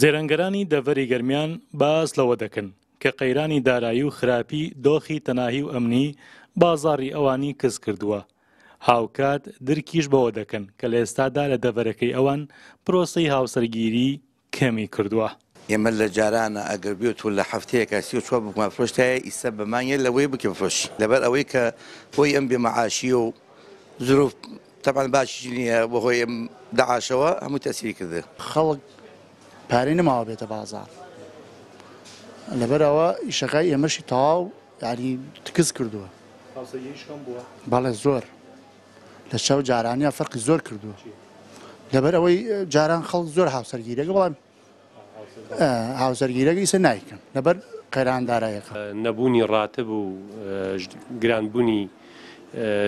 زێرەنگەرانی دەڤەری گەرمیان باز لەوە دەکەن کە قەیرانی دارایی و خراپی دۆخی تەناهی و ئەمنی بازاری ئەوانی کەس کردووە. هاوکات درکیش بەوە دەکەن کە لە ئێستادا لە دەڤەرەکەی ئەوان پرۆسی هاوسەرگیری کەمی کردووە. ئێمە لە جارانە ئەگەر بێت و لە هەفتەیەکە سی و چوە بکمە فرۆشتایە ئیسە بمانە لەوەی بکەفرۆش لەبەر ئەوەی کە هۆی ئەم بێمەعاشی و زروف تەبان باشی نییە بەهۆی داعاشەوە هەموو تەسیری کرده. خەڵک پارەی نەماوە بێتە بازار لەبەرەوە ئیشەکەی ئێمەشی تاو یاری تکز کردووە بەڵێ زۆر لە شەو جارانیە فەرقی زۆر کردووە لەبەر ئەوەی جاران خەڵک زۆر هاوسەرگیرەکە بەڵام هاوسەرگیرەکەی سە نایکەن لەبەر قەیراندارایەکە نەبوونی ڕاتب و گرانبوونی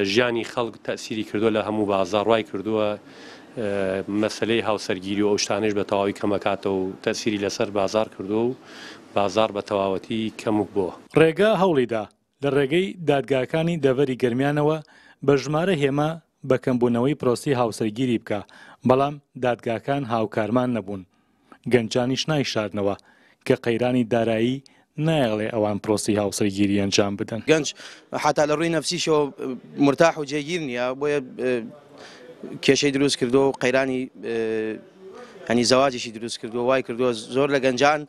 ژیانی خەڵک تەسیری کردووە لە هەموو بازاڕوای کردووە مەسلەی هاوسەرگیری و ئەوشتانش بە تەواوی کەمەکاتەوە و تەسیری لەسەر بازار کردو و بازار بە تەواوەتی کەمک بووە. ڕێگا هەوڵیدا لە ڕێگەی دادگاکانی دەڤری گرمیانەوە بە ژمارە هێمە بەکەمبوونەوەی پرۆسی هاوسەرگیری بکە بەڵام دادگاکان هاوکارمان نەبوون گەنجانی شنای شارنەوە کە قەیرانی دارایی نایڵێ ئەوان پرۆسی هاوسەرگیری ئەنجام بدەن گەنج حتا لە ڕووی نفسیشەوە مرتاح و جێگیر نییە بۆیە کێشەی دروست کردو و قەیرانی هەنی زەواجیشی دروست کردو وای کردووە زۆر لە گەنجان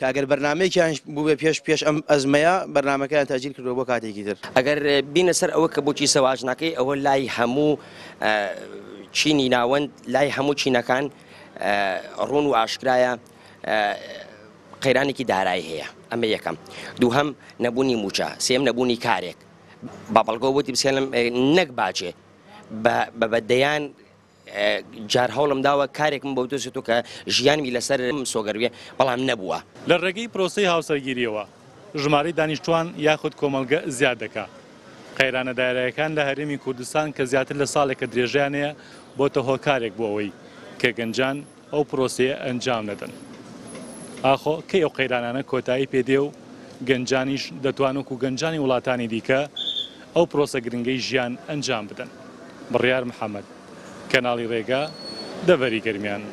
کاگەر بەرنمەیەکیان بوو بێ پێش پێش ئەم ئەزمەیە بەرنمەکەیان تاجیر کردو بۆ کاتێکی تر ئەگەر بینە سەر ئەوە کە بۆچی سەواژ نەکەی ئەوە لای هەموو چینی ناوەند لای هەموو چینەکان ڕوون و ئاشکرایە قەیرانێکی دارایی هەیە ئەمە یەکەم دووهم نەبوونی موچە سێم نەبوونی کارێک با بەڵگۆ بۆتی بسێنم نەک باچێ بە بەدەیان جار هەوڵم داوە کارێکم بەو دۆستێت کە ژیانمی لەسەر سۆگەرویە بەڵام نەبووە لە ڕێگەی پرۆسی هاوسەرگیریەوە ژمارەی دانیشتوان یاخود کۆمەلگە زیاد دەکات قەیرانە دایرەکان لە هەرێمی کوردستان کە زیاتر لە ساڵێکە درێژیانەیە بۆتە هۆکارێک بۆ ئەوەی کە گەنجان ئەو پرۆسیە ئەنجام نەدەن. ئاخۆ کەی ئەو قەیرانانە کۆتایی پێدێ و گەنجانیش دەتوانک و گەنجانی وڵاتانی دیکە ئەو پرۆسە گرنگەی ژیان ئەنجام بدەن بڕیار محەممەد کەناڵی ڕێگا دەبەری گرمیان.